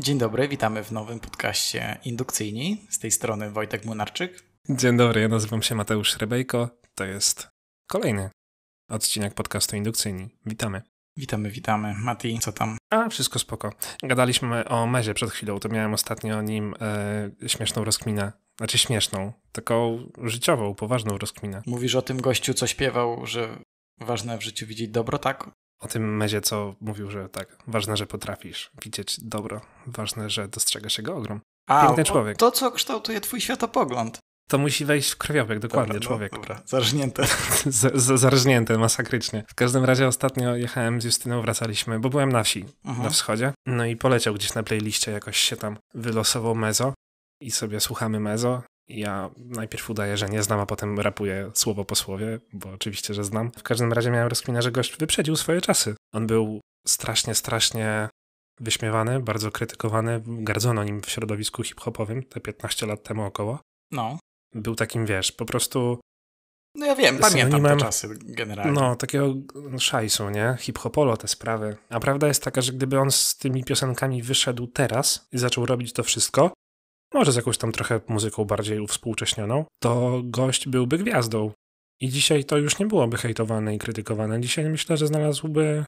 Dzień dobry, witamy w nowym podcaście Indukcyjni. Z tej strony Wojtek Munarczyk. Dzień dobry, ja nazywam się Mateusz Rebejko. To jest kolejny odcinek podcastu Indukcyjni. Witamy. Witamy, witamy. Mati, co tam? A, wszystko spoko. Gadaliśmy o Mezie przed chwilą, to miałem ostatnio o nim e, śmieszną rozkminę. Znaczy śmieszną, taką życiową, poważną rozkminę. Mówisz o tym gościu, co śpiewał, że ważne w życiu widzieć dobro, tak? o tym mezie, co mówił, że tak, ważne, że potrafisz widzieć dobro, ważne, że dostrzegasz jego ogrom. A, Piękny człowiek. To, co kształtuje twój światopogląd. To musi wejść w krwiobieg, dokładnie, dobra, no, człowiek. dobra, zarżnięte. zarżnięte, masakrycznie. W każdym razie ostatnio jechałem z Justyną, wracaliśmy, bo byłem na wsi, mhm. na wschodzie, no i poleciał gdzieś na playliście, jakoś się tam wylosował mezo i sobie słuchamy mezo ja najpierw udaję, że nie znam, a potem rapuję słowo po słowie, bo oczywiście, że znam. W każdym razie miałem rozkminę, że gość wyprzedził swoje czasy. On był strasznie, strasznie wyśmiewany, bardzo krytykowany, gardzono nim w środowisku hip-hopowym te 15 lat temu około. No. Był takim, wiesz, po prostu... No ja wiem, pamiętam te czasy generalnie. No, takiego szajsu, nie? Hip-hopolo, te sprawy. A prawda jest taka, że gdyby on z tymi piosenkami wyszedł teraz i zaczął robić to wszystko, może z jakąś tam trochę muzyką bardziej uwspółcześnioną, to gość byłby gwiazdą. I dzisiaj to już nie byłoby hejtowane i krytykowane. Dzisiaj myślę, że znalazłby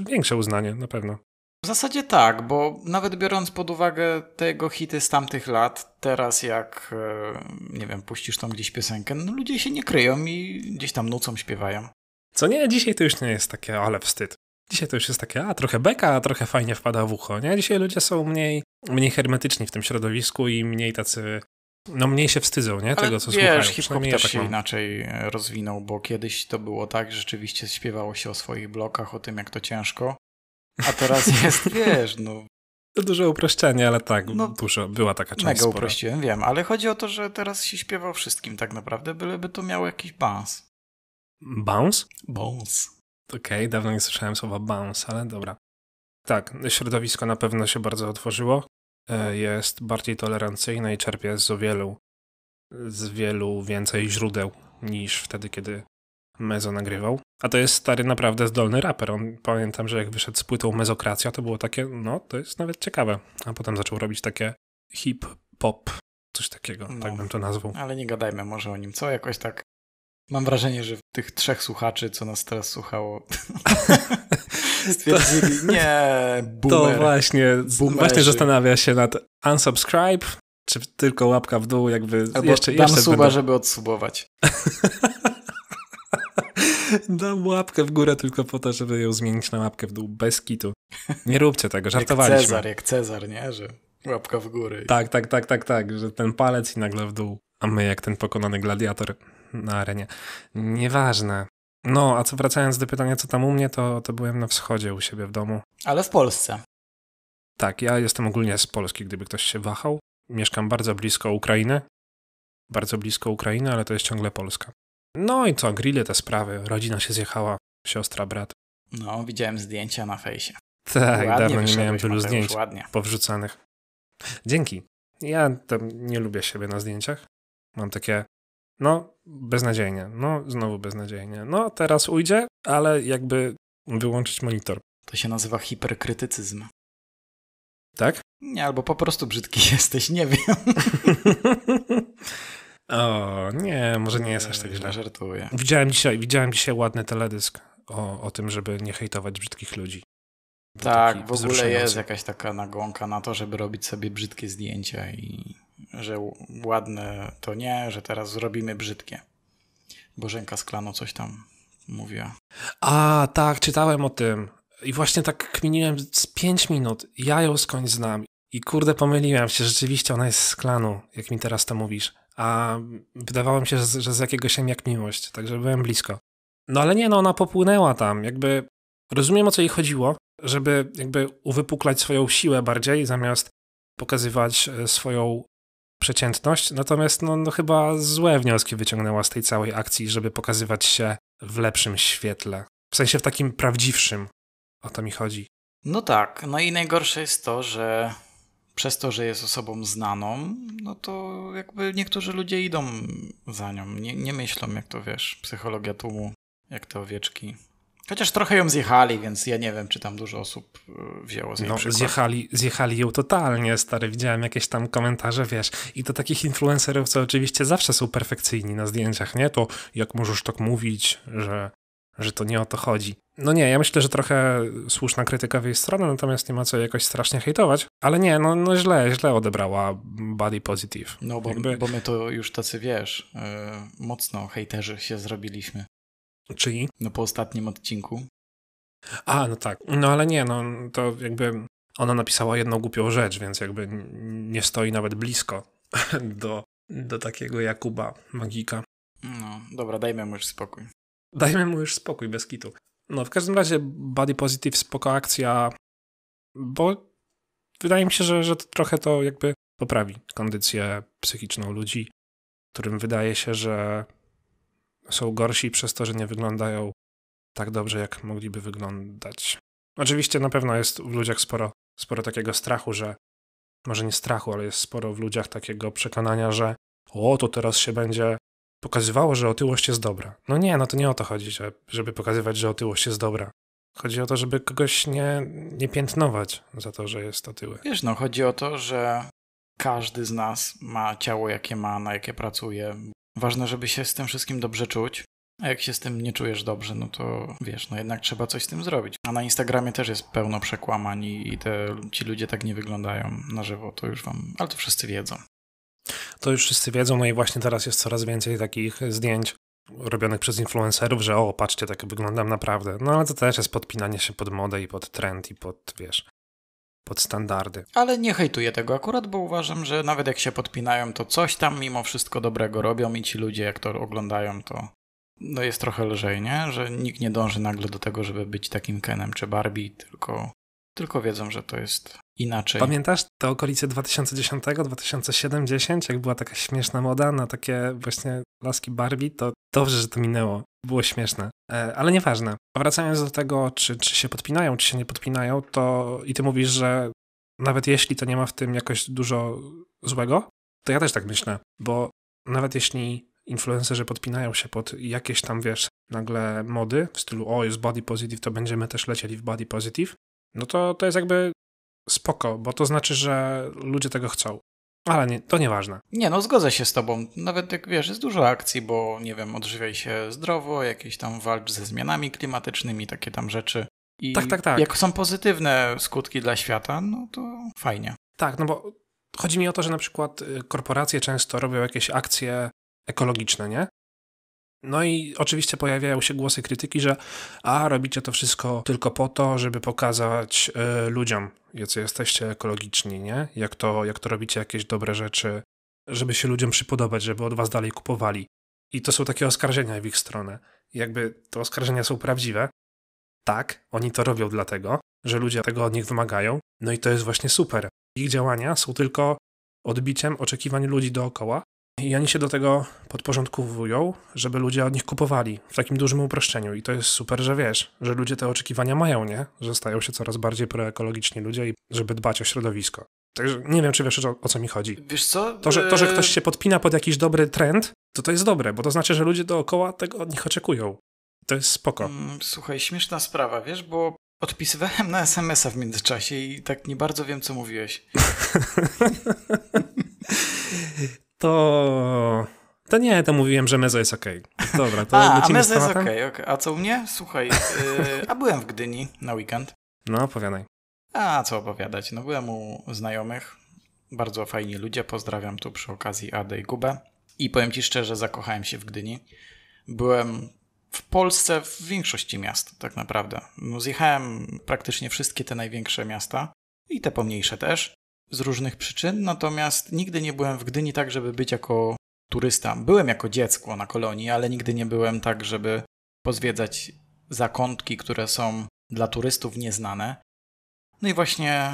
większe uznanie, na pewno. W zasadzie tak, bo nawet biorąc pod uwagę te jego hity z tamtych lat, teraz jak, e, nie wiem, puścisz tam gdzieś piosenkę, no ludzie się nie kryją i gdzieś tam nucą, śpiewają. Co nie, dzisiaj to już nie jest takie ale wstyd. Dzisiaj to już jest takie, a trochę beka, a trochę fajnie wpada w ucho, nie? Dzisiaj ludzie są mniej, mniej hermetyczni w tym środowisku i mniej tacy, no mniej się wstydzą, nie? Tego, co wiesz, słuchają. hip ja tak się mam. inaczej e, rozwinął, bo kiedyś to było tak, że rzeczywiście śpiewało się o swoich blokach, o tym, jak to ciężko, a teraz jest, wiesz, no to duże uproszczenie, ale tak, no, dużo, była taka część. Mega spora. uprościłem, wiem, ale chodzi o to, że teraz się śpiewa o wszystkim tak naprawdę, byleby to miało jakiś bans. Bounce? Bounce. Okej, okay, dawno nie słyszałem słowa bounce, ale dobra. Tak, środowisko na pewno się bardzo otworzyło, e, jest bardziej tolerancyjne i czerpie z wielu, z wielu więcej źródeł niż wtedy, kiedy Mezo nagrywał. A to jest stary, naprawdę zdolny raper. On, pamiętam, że jak wyszedł z płytą Mezokracja, to było takie, no to jest nawet ciekawe. A potem zaczął robić takie hip-hop, coś takiego, tak no, tak bym to nazwał. Ale nie gadajmy może o nim, co? Jakoś tak Mam wrażenie, że tych trzech słuchaczy, co nas teraz słuchało, stwierdzili, to, nie, boomer, To właśnie, boomerzy. właśnie zastanawia się nad unsubscribe, czy tylko łapka w dół, jakby Albo jeszcze, dam jeszcze suba, będę... żeby odsubować. dam łapkę w górę tylko po to, żeby ją zmienić na łapkę w dół, bez kitu. Nie róbcie tego, żartowaliśmy. Jak Cezar, jak Cezar, nie? Że łapka w górę. Tak, tak, tak, tak, tak, że ten palec i nagle w dół. A my jak ten pokonany gladiator na arenie. Nieważne. No, a co wracając do pytania, co tam u mnie, to, to byłem na wschodzie u siebie w domu. Ale w Polsce. Tak, ja jestem ogólnie z Polski, gdyby ktoś się wahał. Mieszkam bardzo blisko Ukrainy. Bardzo blisko Ukrainy, ale to jest ciągle Polska. No i co, grille te sprawy. Rodzina się zjechała, siostra, brat. No, widziałem zdjęcia na fejsie. Tak, ładnie dawno nie miałem tylu zdjęć ładnie. powrzucanych. Dzięki. Ja nie lubię siebie na zdjęciach. Mam takie no, beznadziejnie. No, znowu beznadziejnie. No, teraz ujdzie, ale jakby wyłączyć monitor. To się nazywa hiperkrytycyzm. Tak? Nie, albo po prostu brzydki jesteś, nie wiem. o, nie, może nie jest aż tak yy, źle. Żartuję. Widziałem dzisiaj, widziałem dzisiaj ładny teledysk o, o tym, żeby nie hejtować brzydkich ludzi. tak, w ogóle jest jakaś taka nagonka na to, żeby robić sobie brzydkie zdjęcia i że ładne to nie, że teraz zrobimy brzydkie. Bożenka z klanu coś tam mówiła. A, tak, czytałem o tym. I właśnie tak kminiłem z pięć minut. Ja ją skądś znam. I kurde, pomyliłem się. Rzeczywiście ona jest z klanu, jak mi teraz to mówisz. A wydawało mi się, że, że z jakiegoś jak miłość. Także byłem blisko. No ale nie, no ona popłynęła tam. Jakby rozumiem, o co jej chodziło, żeby jakby uwypuklać swoją siłę bardziej, zamiast pokazywać e, swoją przeciętność, natomiast no, no, chyba złe wnioski wyciągnęła z tej całej akcji, żeby pokazywać się w lepszym świetle. W sensie w takim prawdziwszym. O to mi chodzi. No tak, no i najgorsze jest to, że przez to, że jest osobą znaną, no to jakby niektórzy ludzie idą za nią, nie, nie myślą, jak to wiesz, psychologia tłumu, jak te owieczki Chociaż trochę ją zjechali, więc ja nie wiem, czy tam dużo osób e, wzięło z niej no, Zjechali, zjechali ją totalnie, stary. Widziałem jakieś tam komentarze, wiesz. I do takich influencerów, co oczywiście zawsze są perfekcyjni na zdjęciach, nie? To jak możesz tak mówić, że, że to nie o to chodzi. No nie, ja myślę, że trochę słuszna krytyka w jej stronę, natomiast nie ma co jakoś strasznie hejtować. Ale nie, no, no źle, źle odebrała Body Positive. No bo, Jakby... bo my to już tacy, wiesz, yy, mocno hejterzy się zrobiliśmy. Czyli? No po ostatnim odcinku. A, no tak. No ale nie, no to jakby ona napisała jedną głupią rzecz, więc jakby nie stoi nawet blisko do, do takiego Jakuba Magika. No, dobra, dajmy mu już spokój. Dajmy mu już spokój, bez kitu. No, w każdym razie Body Positive spoko akcja, bo wydaje mi się, że, że to trochę to jakby poprawi kondycję psychiczną ludzi, którym wydaje się, że są gorsi przez to, że nie wyglądają tak dobrze, jak mogliby wyglądać. Oczywiście na pewno jest w ludziach sporo, sporo takiego strachu, że może nie strachu, ale jest sporo w ludziach takiego przekonania, że o, to teraz się będzie pokazywało, że otyłość jest dobra. No nie, no to nie o to chodzi, żeby pokazywać, że otyłość jest dobra. Chodzi o to, żeby kogoś nie, nie piętnować za to, że jest otyły. Wiesz, no chodzi o to, że każdy z nas ma ciało, jakie ma, na jakie pracuje, Ważne, żeby się z tym wszystkim dobrze czuć. A jak się z tym nie czujesz dobrze, no to wiesz, no jednak trzeba coś z tym zrobić. A na Instagramie też jest pełno przekłamań i te, ci ludzie tak nie wyglądają na żywo, to już wam, ale to wszyscy wiedzą. To już wszyscy wiedzą, no i właśnie teraz jest coraz więcej takich zdjęć robionych przez influencerów, że o, patrzcie, tak wyglądam naprawdę. No ale to też jest podpinanie się pod modę i pod trend i pod, wiesz, pod standardy. Ale nie hejtuję tego akurat, bo uważam, że nawet jak się podpinają, to coś tam mimo wszystko dobrego robią i ci ludzie, jak to oglądają, to no jest trochę lżej, nie? Że nikt nie dąży nagle do tego, żeby być takim Kenem czy Barbie, tylko tylko wiedzą, że to jest inaczej. Pamiętasz te okolice 2010, 2070, jak była taka śmieszna moda na takie właśnie laski Barbie, to dobrze, że to minęło. Było śmieszne, e, ale nieważne. Wracając do tego, czy, czy się podpinają, czy się nie podpinają, to i ty mówisz, że nawet jeśli to nie ma w tym jakoś dużo złego, to ja też tak myślę, bo nawet jeśli influencerzy podpinają się pod jakieś tam, wiesz, nagle mody w stylu o, jest body positive, to będziemy też lecieli w body positive, no to, to jest jakby spoko, bo to znaczy, że ludzie tego chcą. Ale nie, to nieważne. Nie, no zgodzę się z tobą. Nawet jak wiesz, jest dużo akcji, bo nie wiem, odżywiaj się zdrowo, jakieś tam walcz ze zmianami klimatycznymi, takie tam rzeczy. I tak, tak, tak. Jak są pozytywne skutki dla świata, no to fajnie. Tak, no bo chodzi mi o to, że na przykład y, korporacje często robią jakieś akcje ekologiczne, nie? No i oczywiście pojawiają się głosy krytyki, że a robicie to wszystko tylko po to, żeby pokazać y, ludziom, jacy jesteście ekologiczni, nie? Jak to, jak to robicie jakieś dobre rzeczy, żeby się ludziom przypodobać, żeby od was dalej kupowali. I to są takie oskarżenia w ich stronę. jakby te oskarżenia są prawdziwe. Tak, oni to robią dlatego, że ludzie tego od nich wymagają. No i to jest właśnie super. Ich działania są tylko odbiciem oczekiwań ludzi dookoła, i oni się do tego podporządkowują, żeby ludzie od nich kupowali w takim dużym uproszczeniu. I to jest super, że wiesz, że ludzie te oczekiwania mają, nie? Że stają się coraz bardziej proekologiczni ludzie i żeby dbać o środowisko. Także nie wiem, czy wiesz, o, o co mi chodzi. Wiesz co? To że, to, że ktoś yy. się podpina pod jakiś dobry trend, to to jest dobre, bo to znaczy, że ludzie dookoła tego od nich oczekują. To jest spoko. Mm, słuchaj, śmieszna sprawa, wiesz, bo odpisywałem na SMS-a w międzyczasie i tak nie bardzo wiem, co mówiłeś. to... To nie, to mówiłem, że Mezo jest ok. Dobra, to A, a Mezo jest ok. okay. A co u mnie? Słuchaj, yy, a byłem w Gdyni na weekend. No, opowiadaj. A, co opowiadać? No byłem u znajomych, bardzo fajni ludzie, pozdrawiam tu przy okazji Adę i Gubę. I powiem Ci szczerze, zakochałem się w Gdyni. Byłem w Polsce w większości miast, tak naprawdę. No, zjechałem praktycznie wszystkie te największe miasta i te pomniejsze też z różnych przyczyn, natomiast nigdy nie byłem w Gdyni tak, żeby być jako turysta. Byłem jako dziecko na kolonii, ale nigdy nie byłem tak, żeby pozwiedzać zakątki, które są dla turystów nieznane. No i właśnie.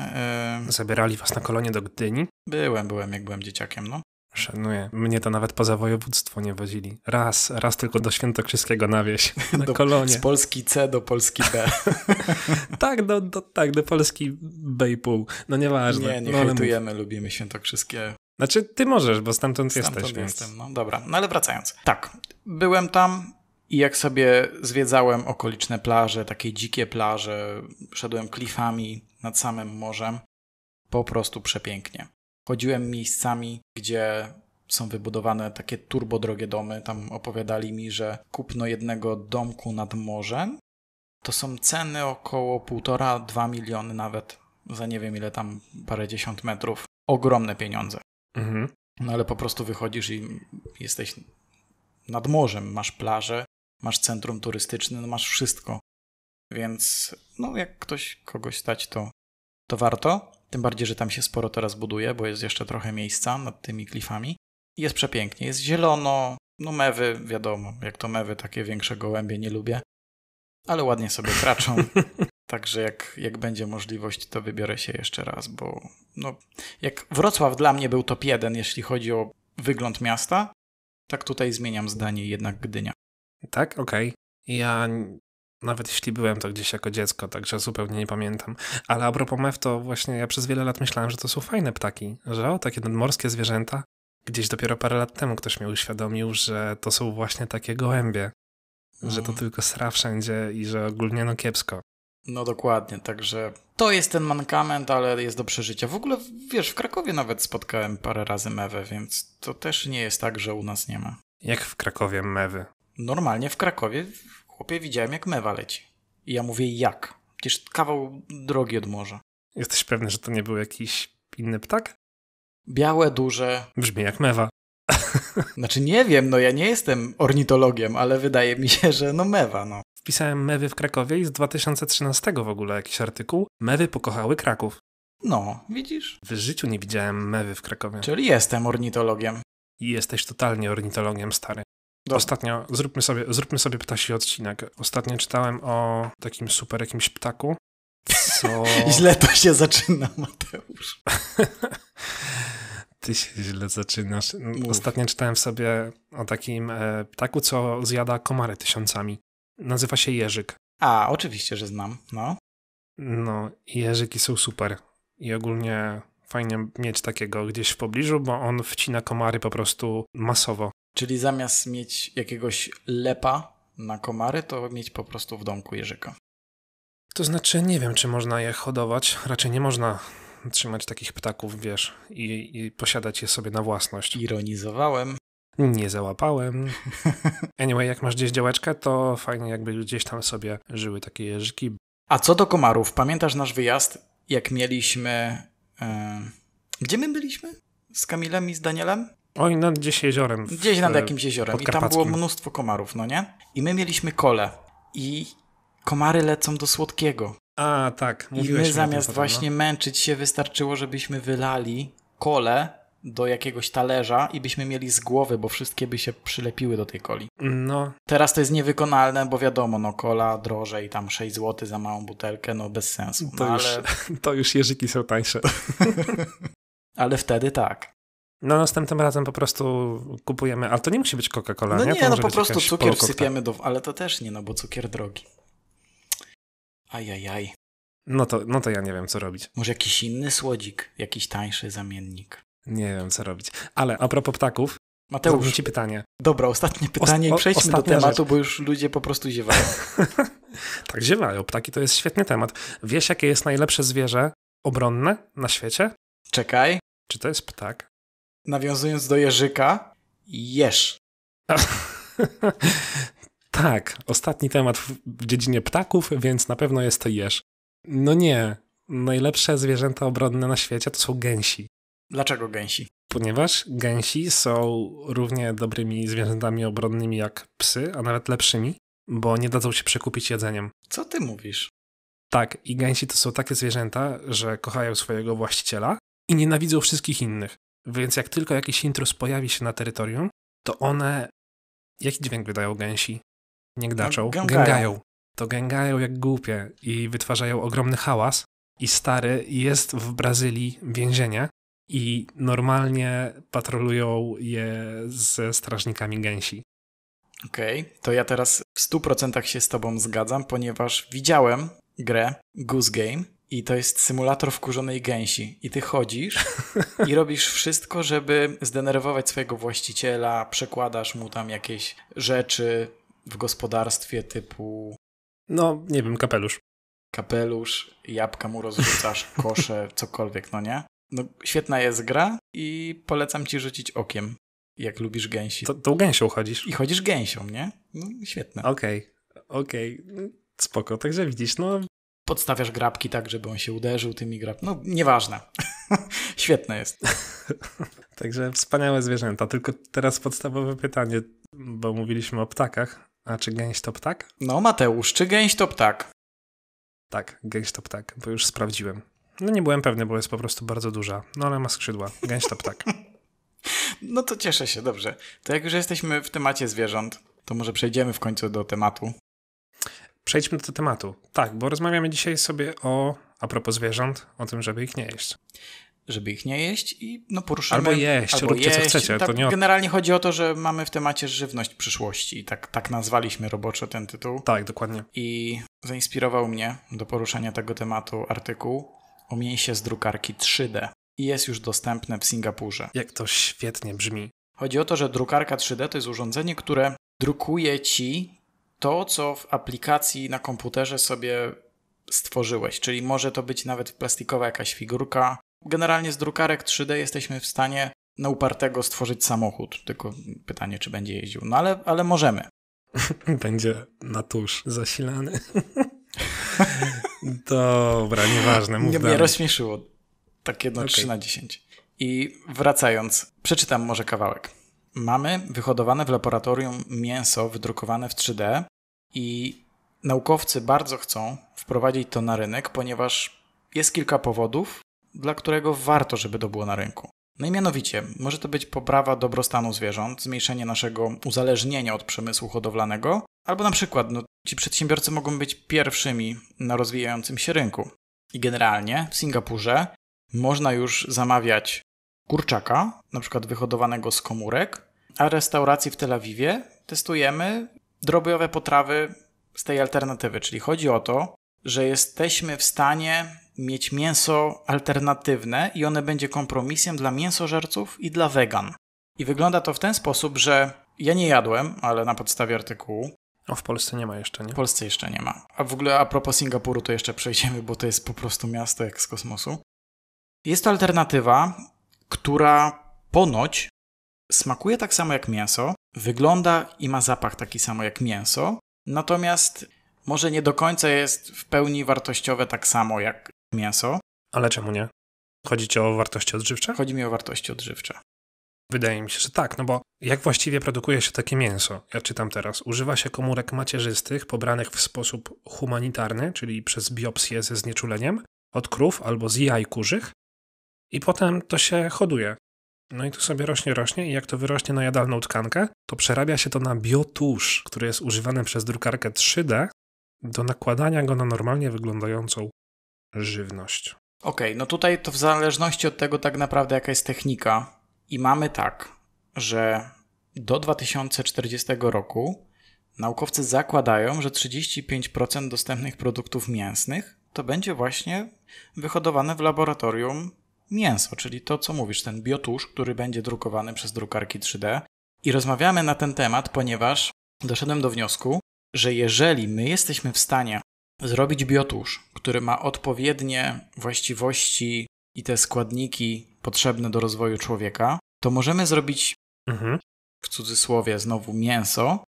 Yy... Zabierali was na kolonie do Gdyni? Byłem, byłem, jak byłem dzieciakiem, no. Szanuję. Mnie to nawet poza województwo nie wozili. Raz, raz tylko do Świętokrzyskiego na wieś, na do, kolonie. Z Polski C do Polski B. tak, do, do, tak, do Polski B i pół. No nieważne. Nie, nie no, hejtujemy, mów... lubimy Świętokrzyskie. Znaczy ty możesz, bo stamtąd, stamtąd jesteś. Stamtąd jestem, no dobra. No ale wracając. Tak, byłem tam i jak sobie zwiedzałem okoliczne plaże, takie dzikie plaże, szedłem klifami nad samym morzem, po prostu przepięknie chodziłem miejscami, gdzie są wybudowane takie turbodrogie domy. Tam opowiadali mi, że kupno jednego domku nad morzem to są ceny około 1,5-2 miliony nawet za nie wiem ile tam parę dziesiąt metrów. Ogromne pieniądze. Mhm. No ale po prostu wychodzisz i jesteś nad morzem, masz plażę, masz centrum turystyczne, no masz wszystko. Więc no, jak ktoś kogoś stać, to, to warto. Tym bardziej, że tam się sporo teraz buduje, bo jest jeszcze trochę miejsca nad tymi klifami. Jest przepięknie, jest zielono, no mewy, wiadomo, jak to mewy, takie większe gołębie nie lubię, ale ładnie sobie kraczą. Także jak, jak będzie możliwość, to wybiorę się jeszcze raz, bo no, jak Wrocław dla mnie był top jeden, jeśli chodzi o wygląd miasta, tak tutaj zmieniam zdanie jednak Gdynia. Tak? Okej. Okay. Ja nawet jeśli byłem to gdzieś jako dziecko, także zupełnie nie pamiętam. Ale a propos mew, to właśnie ja przez wiele lat myślałem, że to są fajne ptaki, że o, takie nadmorskie zwierzęta. Gdzieś dopiero parę lat temu ktoś mi uświadomił, że to są właśnie takie gołębie. Mm. Że to mm. tylko sra wszędzie i że ogólnie no kiepsko. No dokładnie, także to jest ten mankament, ale jest do przeżycia. W ogóle, wiesz, w Krakowie nawet spotkałem parę razy mewę, więc to też nie jest tak, że u nas nie ma. Jak w Krakowie mewy? Normalnie w Krakowie chłopie, widziałem jak mewa leci. I ja mówię, jak? Przecież kawał drogi od morza. Jesteś pewny, że to nie był jakiś inny ptak? Białe, duże. Brzmi jak mewa. Znaczy nie wiem, no ja nie jestem ornitologiem, ale wydaje mi się, że no mewa, no. Wpisałem mewy w Krakowie i z 2013 w ogóle jakiś artykuł. Mewy pokochały Kraków. No, widzisz? W życiu nie widziałem mewy w Krakowie. Czyli jestem ornitologiem. I jesteś totalnie ornitologiem, stary. Ostatnio, zróbmy sobie, zróbmy sobie ptasi odcinek. Ostatnio czytałem o takim super jakimś ptaku, co... źle to się zaczyna, Mateusz. Ty się źle zaczynasz. Ostatnio czytałem sobie o takim e, ptaku, co zjada komary tysiącami. Nazywa się jeżyk. A, oczywiście, że znam, no. No, jeżyki są super. I ogólnie fajnie mieć takiego gdzieś w pobliżu, bo on wcina komary po prostu masowo. Czyli zamiast mieć jakiegoś lepa na komary, to mieć po prostu w domku jeżyka. To znaczy, nie wiem, czy można je hodować. Raczej nie można trzymać takich ptaków, wiesz, i, i posiadać je sobie na własność. Ironizowałem. Nie załapałem. Anyway, jak masz gdzieś działeczkę, to fajnie, jakby gdzieś tam sobie żyły takie jeżyki. A co do komarów, pamiętasz nasz wyjazd, jak mieliśmy. Yy... Gdzie my byliśmy? Z Kamilem i z Danielem? Oj, nad gdzieś jeziorem. W, gdzieś nad e, jakimś jeziorem. I tam było mnóstwo komarów, no nie? I my mieliśmy kole. I komary lecą do słodkiego. A, tak. I my zamiast no. właśnie męczyć się, wystarczyło, żebyśmy wylali kole do jakiegoś talerza i byśmy mieli z głowy, bo wszystkie by się przylepiły do tej koli. No. Teraz to jest niewykonalne, bo wiadomo, no kola droże i tam 6 zł za małą butelkę, no bez sensu. No, to, ale... już, to już jeżyki są tańsze. ale wtedy tak. No następnym razem po prostu kupujemy, ale to nie musi być Coca-Cola, no nie? nie no po prostu cukier wsypiamy do... Ale to też nie, no bo cukier drogi. Ajajaj. No to, no to ja nie wiem, co robić. Może jakiś inny słodzik, jakiś tańszy zamiennik. Nie wiem, co robić. Ale a propos ptaków, Mateusz, Zadam ci pytanie. Dobra, ostatnie pytanie o, i przejdźmy do tematu, rzecz. bo już ludzie po prostu ziewają. tak, ziewają. Ptaki to jest świetny temat. Wiesz, jakie jest najlepsze zwierzę obronne na świecie? Czekaj. Czy to jest ptak? nawiązując do Jerzyka, jesz. tak, ostatni temat w dziedzinie ptaków, więc na pewno jest to jesz. No nie, najlepsze zwierzęta obronne na świecie to są gęsi. Dlaczego gęsi? Ponieważ gęsi są równie dobrymi zwierzętami obronnymi jak psy, a nawet lepszymi, bo nie dadzą się przekupić jedzeniem. Co ty mówisz? Tak, i gęsi to są takie zwierzęta, że kochają swojego właściciela i nienawidzą wszystkich innych. Więc jak tylko jakiś intrus pojawi się na terytorium, to one. Jaki dźwięk wydają gęsi? Nie gdaczą. No, gęgają. gęgają. To gęgają jak głupie i wytwarzają ogromny hałas. I stary jest w Brazylii więzienie i normalnie patrolują je ze strażnikami gęsi. Okej, okay, to ja teraz w 100% się z Tobą zgadzam, ponieważ widziałem grę Goose Game i to jest symulator wkurzonej gęsi. I ty chodzisz i robisz wszystko, żeby zdenerwować swojego właściciela, przekładasz mu tam jakieś rzeczy w gospodarstwie typu. No, nie wiem, kapelusz. Kapelusz, jabłka mu rozrzucasz, kosze, cokolwiek, no nie? No, świetna jest gra i polecam ci rzucić okiem, jak lubisz gęsi. To, tą gęsią chodzisz? I chodzisz gęsią, nie? No, świetne. Okej, okay. okej. Okay. Spoko, także widzisz, no podstawiasz grabki tak, żeby on się uderzył tymi grabkami. No, nieważne. Świetne jest. Także wspaniałe zwierzęta. Tylko teraz podstawowe pytanie, bo mówiliśmy o ptakach. A czy gęś to ptak? No, Mateusz, czy gęś to ptak? Tak, gęś to ptak, bo już sprawdziłem. No nie byłem pewny, bo jest po prostu bardzo duża. No ale ma skrzydła. Gęś to ptak. no to cieszę się, dobrze. To jak już jesteśmy w temacie zwierząt, to może przejdziemy w końcu do tematu przejdźmy do tematu. Tak, bo rozmawiamy dzisiaj sobie o, a propos zwierząt, o tym, żeby ich nie jeść. Żeby ich nie jeść i no poruszamy. Albo jeść, albo róbcie jeść. co chcecie. Tak, to nie... Generalnie chodzi o to, że mamy w temacie żywność przyszłości. Tak, tak nazwaliśmy roboczo ten tytuł. Tak, dokładnie. I zainspirował mnie do poruszania tego tematu artykuł o mięsie z drukarki 3D. I jest już dostępne w Singapurze. Jak to świetnie brzmi. Chodzi o to, że drukarka 3D to jest urządzenie, które drukuje ci to, co w aplikacji na komputerze sobie stworzyłeś, czyli może to być nawet plastikowa jakaś figurka. Generalnie z drukarek 3D jesteśmy w stanie na upartego stworzyć samochód, tylko pytanie, czy będzie jeździł. No ale, ale możemy. Będzie na tusz zasilany. Dobra, nieważne, mów Nie, Mnie rozśmieszyło tak jedno okay. 3 na 10. I wracając, przeczytam może kawałek. Mamy wyhodowane w laboratorium mięso wydrukowane w 3D i naukowcy bardzo chcą wprowadzić to na rynek, ponieważ jest kilka powodów, dla którego warto, żeby to było na rynku. No i mianowicie, może to być poprawa dobrostanu zwierząt, zmniejszenie naszego uzależnienia od przemysłu hodowlanego, albo na przykład no, ci przedsiębiorcy mogą być pierwszymi na rozwijającym się rynku. I generalnie w Singapurze można już zamawiać kurczaka, na przykład wyhodowanego z komórek, a restauracji w Tel Awiwie testujemy drobiowe potrawy z tej alternatywy. Czyli chodzi o to, że jesteśmy w stanie mieć mięso alternatywne i one będzie kompromisem dla mięsożerców i dla wegan. I wygląda to w ten sposób, że ja nie jadłem, ale na podstawie artykułu. O, w Polsce nie ma jeszcze, nie? W Polsce jeszcze nie ma. A w ogóle a propos Singapuru to jeszcze przejdziemy, bo to jest po prostu miasto jak z kosmosu. Jest to alternatywa, która ponoć smakuje tak samo jak mięso, wygląda i ma zapach taki samo jak mięso, natomiast może nie do końca jest w pełni wartościowe tak samo jak mięso. Ale czemu nie? Chodzi ci o wartości odżywcze? Chodzi mi o wartości odżywcze. Wydaje mi się, że tak, no bo jak właściwie produkuje się takie mięso? Ja czytam teraz. Używa się komórek macierzystych pobranych w sposób humanitarny, czyli przez biopsję ze znieczuleniem, od krów albo z jaj kurzych, i potem to się hoduje. No i tu sobie rośnie, rośnie i jak to wyrośnie na jadalną tkankę, to przerabia się to na biotusz, który jest używany przez drukarkę 3D do nakładania go na normalnie wyglądającą żywność. Okej, okay, no tutaj to w zależności od tego tak naprawdę jaka jest technika i mamy tak, że do 2040 roku naukowcy zakładają, że 35% dostępnych produktów mięsnych to będzie właśnie wyhodowane w laboratorium mięso, czyli to, co mówisz, ten biotusz, który będzie drukowany przez drukarki 3D. I rozmawiamy na ten temat, ponieważ doszedłem do wniosku, że jeżeli my jesteśmy w stanie zrobić biotusz, który ma odpowiednie właściwości i te składniki potrzebne do rozwoju człowieka, to możemy zrobić mhm. w cudzysłowie znowu mięso,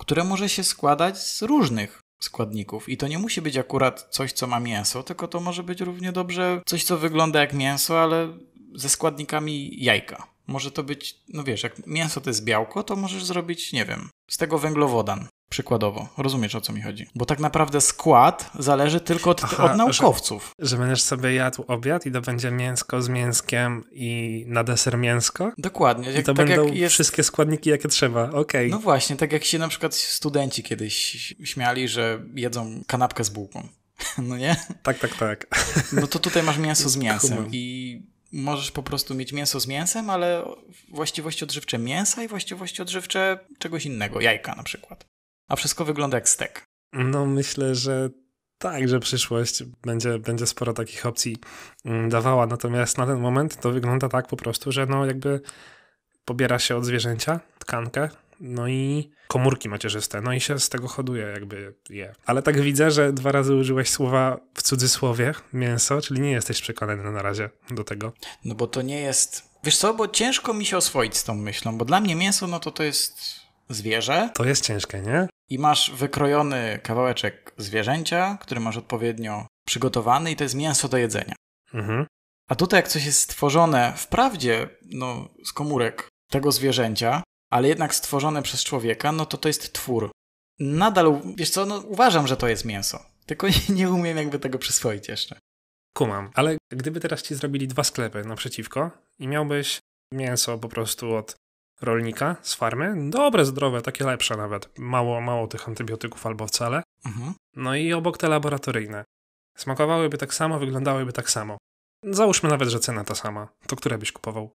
które może się składać z różnych składników. I to nie musi być akurat coś, co ma mięso, tylko to może być równie dobrze coś, co wygląda jak mięso, ale ze składnikami jajka. Może to być, no wiesz, jak mięso to jest białko, to możesz zrobić, nie wiem, z tego węglowodan. Przykładowo, rozumiesz o co mi chodzi. Bo tak naprawdę skład zależy tylko od, Aha, od naukowców. Że, że będziesz sobie jadł obiad i to będzie mięsko z mięskiem i na deser mięsko? Dokładnie. Jak, I to tak będą jak jest... wszystkie składniki, jakie trzeba, okej. Okay. No właśnie, tak jak się na przykład studenci kiedyś śmiali, że jedzą kanapkę z bułką. No nie? Tak, tak, tak. No to tutaj masz mięso z mięsem i możesz po prostu mieć mięso z mięsem, ale właściwości odżywcze mięsa i właściwości odżywcze czegoś innego, jajka na przykład a wszystko wygląda jak stek. No myślę, że tak, że przyszłość będzie, będzie sporo takich opcji mm, dawała, natomiast na ten moment to wygląda tak po prostu, że no jakby pobiera się od zwierzęcia tkankę, no i komórki macierzyste, no i się z tego hoduje jakby je. Ale tak widzę, że dwa razy użyłeś słowa w cudzysłowie mięso, czyli nie jesteś przekonany na razie do tego. No bo to nie jest... Wiesz co, bo ciężko mi się oswoić z tą myślą, bo dla mnie mięso no to to jest zwierzę. To jest ciężkie, nie? i masz wykrojony kawałeczek zwierzęcia, który masz odpowiednio przygotowany i to jest mięso do jedzenia. Mhm. A tutaj jak coś jest stworzone wprawdzie no, z komórek tego zwierzęcia, ale jednak stworzone przez człowieka, no to to jest twór. Nadal, wiesz co, no, uważam, że to jest mięso. Tylko nie umiem jakby tego przyswoić jeszcze. Kumam, ale gdyby teraz ci zrobili dwa sklepy naprzeciwko i miałbyś mięso po prostu od rolnika z farmy, dobre, zdrowe, takie lepsze nawet, mało, mało tych antybiotyków albo wcale. Mhm. No i obok te laboratoryjne. Smakowałyby tak samo, wyglądałyby tak samo. Załóżmy nawet, że cena ta sama. To które byś kupował?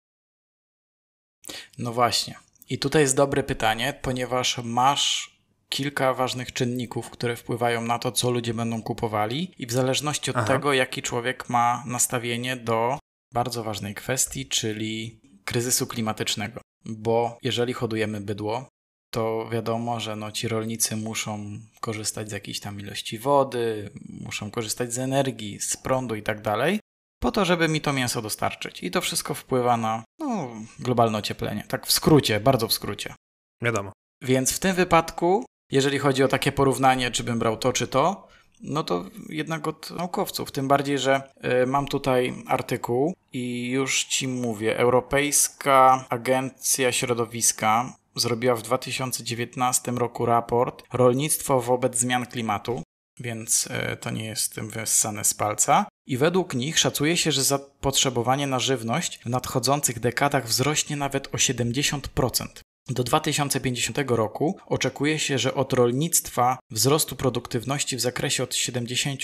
No właśnie. I tutaj jest dobre pytanie, ponieważ masz kilka ważnych czynników, które wpływają na to, co ludzie będą kupowali, i w zależności od Aha. tego, jaki człowiek ma nastawienie do bardzo ważnej kwestii, czyli kryzysu klimatycznego bo jeżeli hodujemy bydło, to wiadomo, że no, ci rolnicy muszą korzystać z jakiejś tam ilości wody, muszą korzystać z energii, z prądu i tak dalej, po to, żeby mi to mięso dostarczyć. I to wszystko wpływa na no, globalne ocieplenie. Tak w skrócie, bardzo w skrócie. Wiadomo. Więc w tym wypadku, jeżeli chodzi o takie porównanie, czy bym brał to, czy to, no to jednak od naukowców. Tym bardziej, że e, mam tutaj artykuł i już ci mówię. Europejska Agencja Środowiska zrobiła w 2019 roku raport Rolnictwo wobec zmian klimatu, więc e, to nie jest wyssane z palca. I według nich szacuje się, że zapotrzebowanie na żywność w nadchodzących dekadach wzrośnie nawet o 70%. Do 2050 roku oczekuje się, że od rolnictwa wzrostu produktywności w zakresie od 70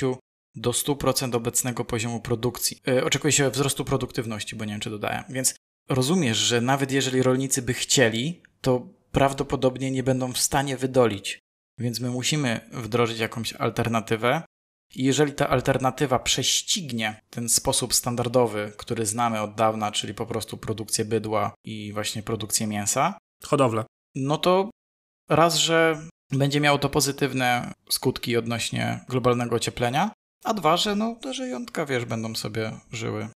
do 100% obecnego poziomu produkcji. E, oczekuje się wzrostu produktywności, bo nie wiem, czy dodaję. Więc rozumiesz, że nawet jeżeli rolnicy by chcieli, to prawdopodobnie nie będą w stanie wydolić. Więc my musimy wdrożyć jakąś alternatywę. I jeżeli ta alternatywa prześcignie ten sposób standardowy, który znamy od dawna, czyli po prostu produkcję bydła i właśnie produkcję mięsa, hodowlę. No to raz, że będzie miało to pozytywne skutki odnośnie globalnego ocieplenia, a dwa, że no te żyjątka, wiesz, będą sobie żyły.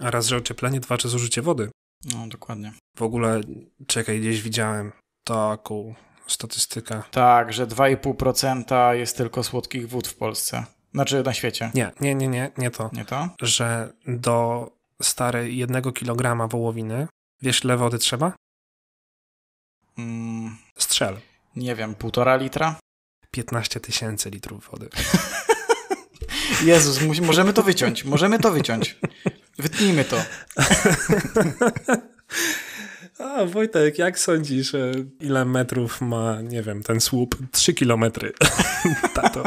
A raz, że ocieplenie, dwa, że zużycie wody. No, dokładnie. W ogóle, czekaj, gdzieś widziałem taką statystykę. Tak, że 2,5% jest tylko słodkich wód w Polsce. Znaczy na świecie. Nie, nie, nie, nie, nie to. Nie to? Że do starej jednego kilograma wołowiny, wiesz ile wody trzeba? Mm, Strzel. Nie wiem, półtora litra? 15 tysięcy litrów wody. Jezus, możemy to wyciąć, możemy to wyciąć. Wytnijmy to. A, Wojtek, jak sądzisz, e, ile metrów ma, nie wiem, ten słup? 3 kilometry. Tato.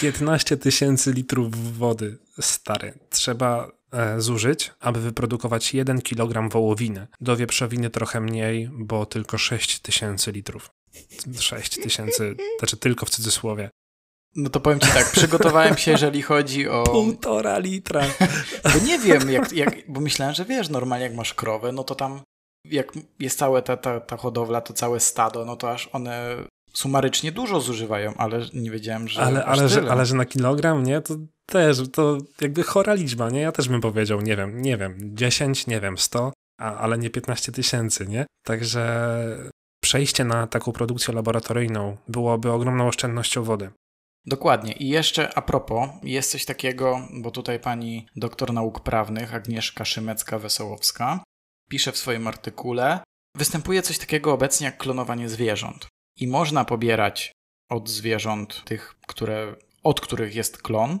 15 tysięcy litrów wody, stary. Trzeba E, zużyć, aby wyprodukować 1 kg wołowiny. Do wieprzowiny trochę mniej, bo tylko 6 tysięcy litrów. 6 tysięcy, znaczy tylko w cudzysłowie. No to powiem ci tak, przygotowałem się, jeżeli chodzi o. Półtora litra. Bo nie wiem, jak, jak, bo myślałem, że wiesz, normalnie jak masz krowę, no to tam jak jest cała ta, ta, ta hodowla, to całe stado, no to aż one sumarycznie dużo zużywają, ale nie wiedziałem, że. Ale, ale, że, ale że na kilogram, nie? To też to jakby chora liczba, nie? Ja też bym powiedział, nie wiem, nie wiem, 10, nie wiem, 100, a, ale nie 15 tysięcy, nie? Także przejście na taką produkcję laboratoryjną byłoby ogromną oszczędnością wody. Dokładnie. I jeszcze a propos, jest coś takiego, bo tutaj pani doktor nauk prawnych Agnieszka Szymecka-Wesołowska pisze w swoim artykule, występuje coś takiego obecnie jak klonowanie zwierząt. I można pobierać od zwierząt tych, które, od których jest klon,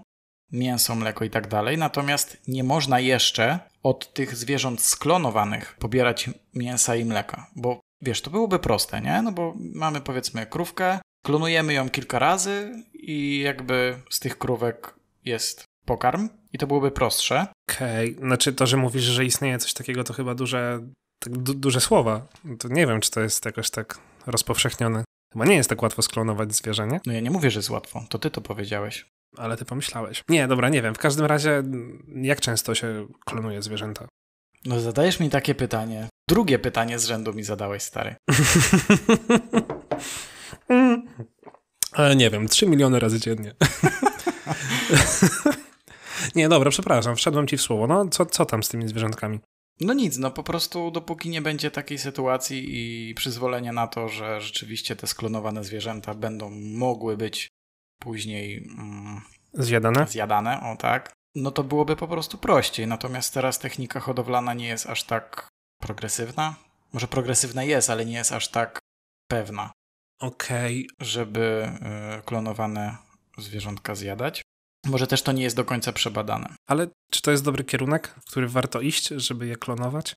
mięso, mleko i tak dalej. Natomiast nie można jeszcze od tych zwierząt sklonowanych pobierać mięsa i mleka, bo wiesz, to byłoby proste, nie? No bo mamy powiedzmy krówkę, klonujemy ją kilka razy i jakby z tych krówek jest pokarm i to byłoby prostsze. Okej, okay. znaczy to, że mówisz, że istnieje coś takiego, to chyba duże, tak du duże słowa. To nie wiem, czy to jest jakoś tak rozpowszechnione. Chyba nie jest tak łatwo sklonować zwierzę, nie? No ja nie mówię, że jest łatwo, to ty to powiedziałeś. Ale ty pomyślałeś. Nie, dobra, nie wiem. W każdym razie, mm, jak często się klonuje zwierzęta? No, zadajesz mi takie pytanie. Drugie pytanie z rzędu mi zadałeś, stary. Ale nie wiem, 3 miliony razy dziennie. nie, dobra, przepraszam, wszedłem ci w słowo. No, co, co tam z tymi zwierzętkami? No nic, no po prostu dopóki nie będzie takiej sytuacji i przyzwolenia na to, że rzeczywiście te sklonowane zwierzęta będą mogły być później mm, zjadane. zjadane, o tak, no to byłoby po prostu prościej. Natomiast teraz technika hodowlana nie jest aż tak progresywna. Może progresywna jest, ale nie jest aż tak pewna. Okej. Okay. Żeby y, klonowane zwierzątka zjadać. Może też to nie jest do końca przebadane. Ale czy to jest dobry kierunek, w który warto iść, żeby je klonować?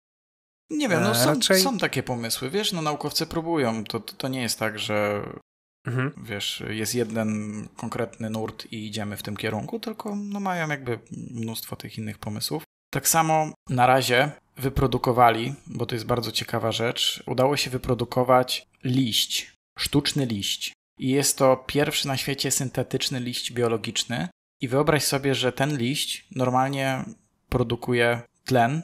Nie wiem, no e, są, raczej... są takie pomysły, wiesz, no naukowcy próbują, to, to, to nie jest tak, że Mhm. Wiesz, jest jeden konkretny nurt i idziemy w tym kierunku, tylko no mają jakby mnóstwo tych innych pomysłów. Tak samo na razie wyprodukowali, bo to jest bardzo ciekawa rzecz, udało się wyprodukować liść, sztuczny liść. I jest to pierwszy na świecie syntetyczny liść biologiczny. I wyobraź sobie, że ten liść normalnie produkuje tlen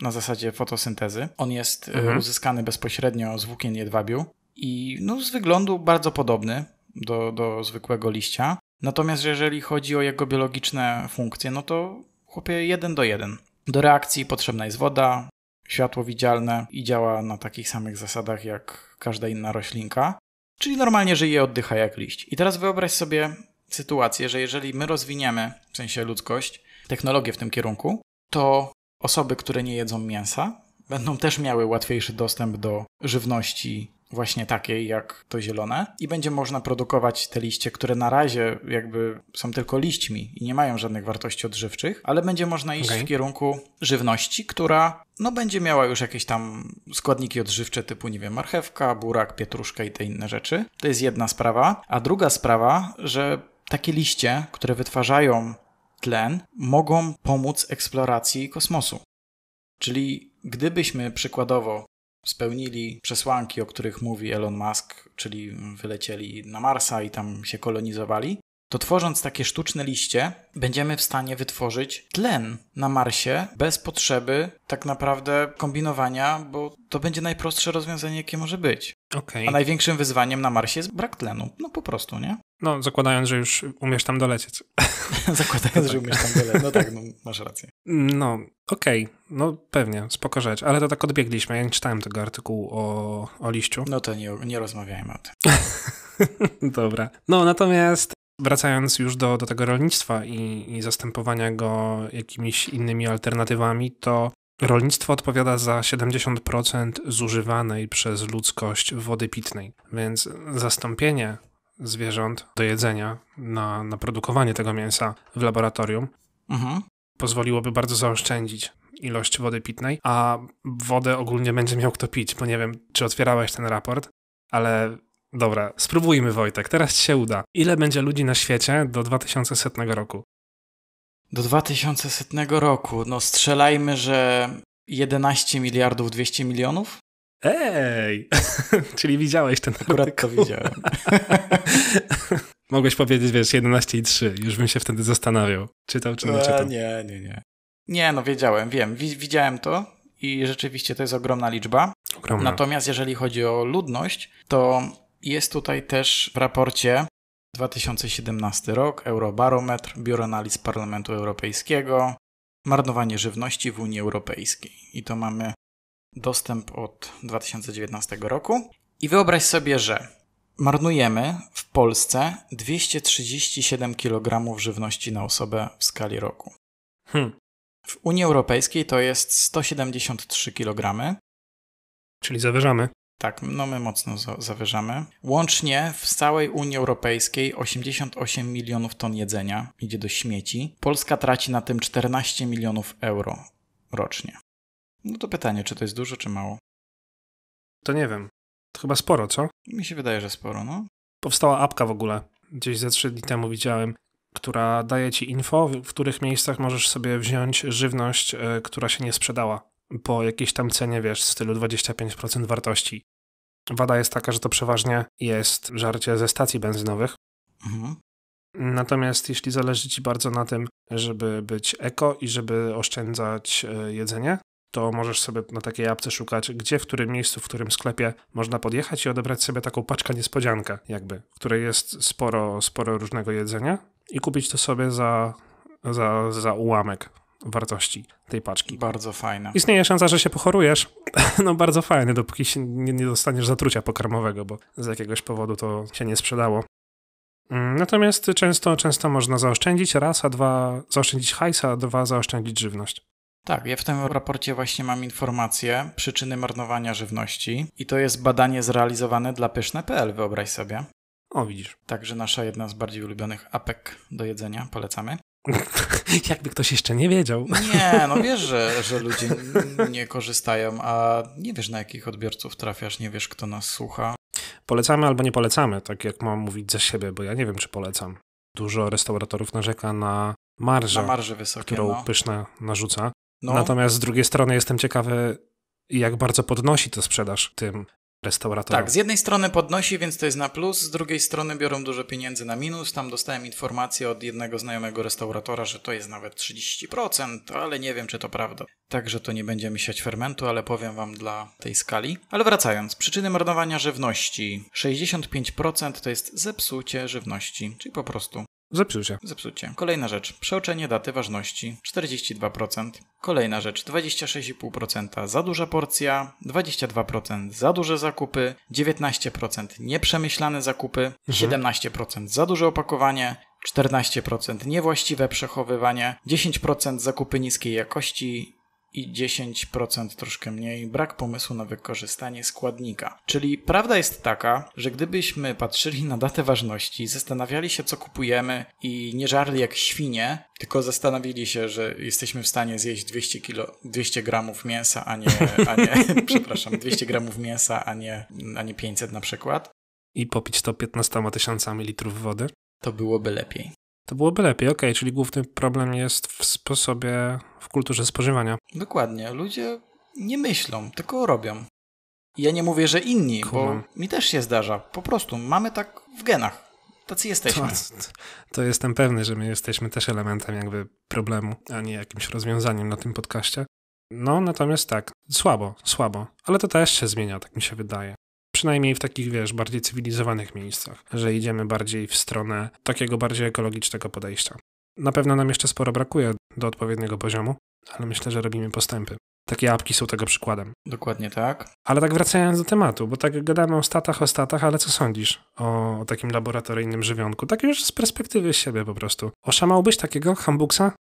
na zasadzie fotosyntezy. On jest e, mhm. uzyskany bezpośrednio z włókien jedwabiu i no, z wyglądu bardzo podobny do, do zwykłego liścia. Natomiast jeżeli chodzi o jego biologiczne funkcje, no to chłopie jeden do jeden. Do reakcji potrzebna jest woda, światło widzialne i działa na takich samych zasadach jak każda inna roślinka. Czyli normalnie żyje, oddycha jak liść. I teraz wyobraź sobie sytuację, że jeżeli my rozwiniemy, w sensie ludzkość, technologię w tym kierunku, to osoby, które nie jedzą mięsa, będą też miały łatwiejszy dostęp do żywności właśnie takiej jak to zielone i będzie można produkować te liście, które na razie jakby są tylko liśćmi i nie mają żadnych wartości odżywczych, ale będzie można iść okay. w kierunku żywności, która no będzie miała już jakieś tam składniki odżywcze typu, nie wiem, marchewka, burak, pietruszka i te inne rzeczy. To jest jedna sprawa. A druga sprawa, że takie liście, które wytwarzają tlen, mogą pomóc eksploracji kosmosu. Czyli gdybyśmy przykładowo spełnili przesłanki, o których mówi Elon Musk, czyli wylecieli na Marsa i tam się kolonizowali, to tworząc takie sztuczne liście, będziemy w stanie wytworzyć tlen na Marsie bez potrzeby tak naprawdę kombinowania, bo to będzie najprostsze rozwiązanie, jakie może być. Okay. A największym wyzwaniem na Marsie jest brak tlenu. No po prostu, nie? No, zakładając, że już umiesz tam dolecieć. zakładając, tak. że umiesz tam dolecieć. No tak, no, masz rację. No, okej, okay. no pewnie, spoko rzecz, ale to tak odbiegliśmy. Ja nie czytałem tego artykułu o, o liściu. No to nie, nie rozmawiajmy o tym. Dobra. No, natomiast Wracając już do, do tego rolnictwa i, i, zastępowania go jakimiś innymi alternatywami, to rolnictwo odpowiada za 70% zużywanej przez ludzkość wody pitnej, więc zastąpienie zwierząt do jedzenia, na, na produkowanie tego mięsa w laboratorium, mhm. pozwoliłoby bardzo zaoszczędzić ilość wody pitnej, a wodę ogólnie będzie miał kto pić, bo nie wiem, czy otwierałeś ten raport, ale dobra, spróbujmy Wojtek, teraz ci się uda. Ile będzie ludzi na świecie do 2100 roku? Do 2100 roku, no strzelajmy, że 11 miliardów 200 milionów? Ej! Czyli widziałeś ten Akurat artykuł. to widziałem. Mogłeś powiedzieć, wiesz, 11 i 3. Już bym się wtedy zastanawiał. Czytał czy nie czytał. nie, nie, nie. Nie, no wiedziałem, wiem. widziałem to i rzeczywiście to jest ogromna liczba. Ogromna. Natomiast jeżeli chodzi o ludność, to jest tutaj też w raporcie 2017 rok, Eurobarometr, Biuro Analiz Parlamentu Europejskiego, marnowanie żywności w Unii Europejskiej. I to mamy dostęp od 2019 roku. I wyobraź sobie, że marnujemy w Polsce 237 kg żywności na osobę w skali roku. Hmm. W Unii Europejskiej to jest 173 kg. Czyli zawyżamy. Tak, no my mocno za zawyżamy. Łącznie w całej Unii Europejskiej 88 milionów ton jedzenia idzie do śmieci. Polska traci na tym 14 milionów euro rocznie. No to pytanie, czy to jest dużo, czy mało? To nie wiem. To chyba sporo, co? Mi się wydaje, że sporo, no. Powstała apka w ogóle. Gdzieś ze trzy dni temu widziałem, która daje ci info, w których miejscach możesz sobie wziąć żywność, e, która się nie sprzedała. Po jakiejś tam cenie, wiesz, w stylu 25% wartości. Wada jest taka, że to przeważnie jest żarcie ze stacji benzynowych. Mhm. Natomiast jeśli zależy Ci bardzo na tym, żeby być eko i żeby oszczędzać e, jedzenie, to możesz sobie na takiej apce szukać, gdzie, w którym miejscu, w którym sklepie można podjechać i odebrać sobie taką paczkę niespodziankę, jakby, w której jest sporo, sporo różnego jedzenia i kupić to sobie za, za, za ułamek wartości tej paczki. Bardzo fajne. Istnieje szansa, że się pochorujesz. No bardzo fajne, dopóki się nie, nie dostaniesz zatrucia pokarmowego, bo z jakiegoś powodu to się nie sprzedało. Mm, natomiast często, często można zaoszczędzić raz, a dwa zaoszczędzić hajsa, a dwa zaoszczędzić żywność. Tak, ja w tym raporcie właśnie mam informację przyczyny marnowania żywności i to jest badanie zrealizowane dla pyszne.pl, wyobraź sobie. O, widzisz. Także nasza jedna z bardziej ulubionych apek do jedzenia, polecamy. Jakby ktoś jeszcze nie wiedział. Nie, no wiesz, że, że ludzie nie korzystają, a nie wiesz na jakich odbiorców trafiasz, nie wiesz kto nas słucha. Polecamy albo nie polecamy, tak jak mam mówić za siebie, bo ja nie wiem czy polecam. Dużo restauratorów narzeka na marżę, na marże wysokie, którą no. narzuca. No. Natomiast z drugiej strony jestem ciekawy, jak bardzo podnosi to sprzedaż tym restauratorom. Tak, z jednej strony podnosi, więc to jest na plus, z drugiej strony biorą dużo pieniędzy na minus. Tam dostałem informację od jednego znajomego restauratora, że to jest nawet 30%, ale nie wiem, czy to prawda. Także to nie będzie siać fermentu, ale powiem wam dla tej skali. Ale wracając, przyczyny marnowania żywności. 65% to jest zepsucie żywności, czyli po prostu Zepsucie. Zepsucie. Kolejna rzecz. Przeoczenie daty ważności 42%. Kolejna rzecz 26,5% za duża porcja, 22% za duże zakupy, 19% nieprzemyślane zakupy, mhm. 17% za duże opakowanie, 14% niewłaściwe przechowywanie, 10% zakupy niskiej jakości i 10% troszkę mniej brak pomysłu na wykorzystanie składnika. Czyli prawda jest taka, że gdybyśmy patrzyli na datę ważności, zastanawiali się co kupujemy i nie żarli jak świnie, tylko zastanowili się, że jesteśmy w stanie zjeść 200, kilo, 200 gramów mięsa, a nie, a nie przepraszam, 200 gramów mięsa, a nie, a nie 500 na przykład. I popić to 15 tysiącami litrów wody? To byłoby lepiej to byłoby lepiej. Okej, okay, czyli główny problem jest w sposobie, w kulturze spożywania. Dokładnie. Ludzie nie myślą, tylko robią. Ja nie mówię, że inni, bo mi też się zdarza. Po prostu mamy tak w genach. Tacy jesteśmy. To, to, jestem pewny, że my jesteśmy też elementem jakby problemu, a nie jakimś rozwiązaniem na tym podcaście. No, natomiast tak, słabo, słabo. Ale to też się zmienia, tak mi się wydaje. Przynajmniej w takich, wiesz, bardziej cywilizowanych miejscach, że idziemy bardziej w stronę takiego bardziej ekologicznego podejścia. Na pewno nam jeszcze sporo brakuje do odpowiedniego poziomu, ale myślę, że robimy postępy. Takie apki są tego przykładem. Dokładnie tak. Ale tak wracając do tematu, bo tak gadamy o statach, o statach, ale co sądzisz o, o takim laboratoryjnym żywionku? Tak już z perspektywy siebie po prostu. Oszamałbyś takiego hambuksa?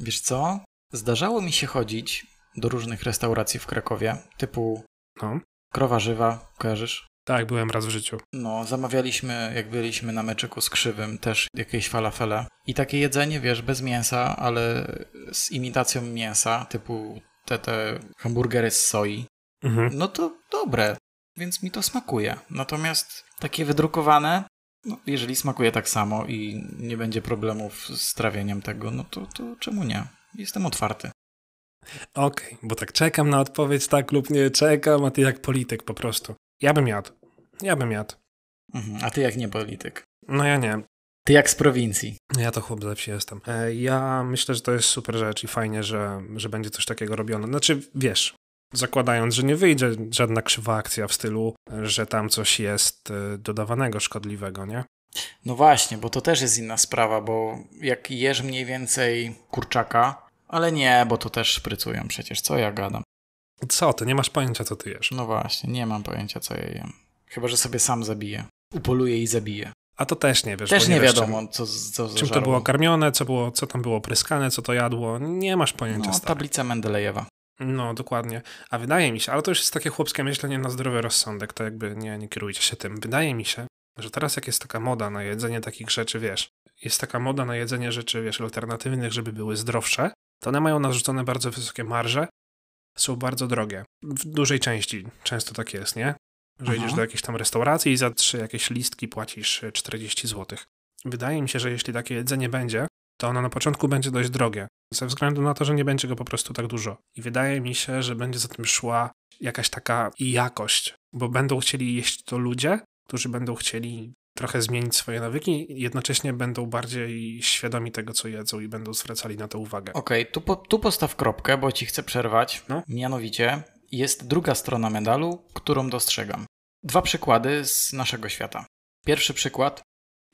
Wiesz co? Zdarzało mi się chodzić do różnych restauracji w Krakowie, typu no. Krowa żywa, kojarzysz? Tak, byłem raz w życiu. No, zamawialiśmy, jak byliśmy na meczeku z Krzywym, też jakieś falafele. I takie jedzenie, wiesz, bez mięsa, ale z imitacją mięsa, typu te, te hamburgery z soi. Mhm. No to dobre, więc mi to smakuje. Natomiast takie wydrukowane, no, jeżeli smakuje tak samo i nie będzie problemów z trawieniem tego, no to, to czemu nie? Jestem otwarty. Okej, okay, bo tak czekam na odpowiedź tak lub nie czekam, a ty jak polityk po prostu. Ja bym jadł. Ja bym jadł. Mhm, a ty jak nie polityk? No ja nie. Ty jak z prowincji. Ja to chłop ze wsi jestem. E, ja myślę, że to jest super rzecz i fajnie, że, że będzie coś takiego robione. Znaczy, wiesz, zakładając, że nie wyjdzie żadna krzywa akcja w stylu, że tam coś jest e, dodawanego szkodliwego, nie? No właśnie, bo to też jest inna sprawa, bo jak jesz mniej więcej kurczaka, ale nie, bo to też szprycują przecież, co ja gadam. Co ty, nie masz pojęcia, co ty jesz. No właśnie, nie mam pojęcia, co ja jem. Chyba, że sobie sam zabiję. Upoluję i zabiję. A to też nie wiesz. Też nie, nie wiesz, wiadomo, czym, co, co Czym to było karmione, co, było, co tam było pryskane, co to jadło. Nie masz pojęcia. No, tablica Mendelejewa. No, dokładnie. A wydaje mi się, ale to już jest takie chłopskie myślenie na zdrowy rozsądek, to jakby nie, nie kierujcie się tym. Wydaje mi się, że teraz jak jest taka moda na jedzenie takich rzeczy, wiesz, jest taka moda na jedzenie rzeczy, wiesz, alternatywnych, żeby były zdrowsze, to one mają narzucone bardzo wysokie marże, są bardzo drogie. W dużej części często tak jest, nie? Że Aha. idziesz do jakiejś tam restauracji i za trzy jakieś listki płacisz 40 e, zł. Wydaje mi się, że jeśli takie jedzenie będzie, to ono na początku będzie dość drogie, ze względu na to, że nie będzie go po prostu tak dużo. I wydaje mi się, że będzie za tym szła jakaś taka jakość, bo będą chcieli jeść to ludzie, którzy będą chcieli trochę zmienić swoje nawyki, jednocześnie będą bardziej świadomi tego, co jedzą i będą zwracali na to uwagę. Okej, okay, tu, po, tu postaw kropkę, bo ci chcę przerwać. No? Mianowicie jest druga strona medalu, którą dostrzegam. Dwa przykłady z naszego świata. Pierwszy przykład.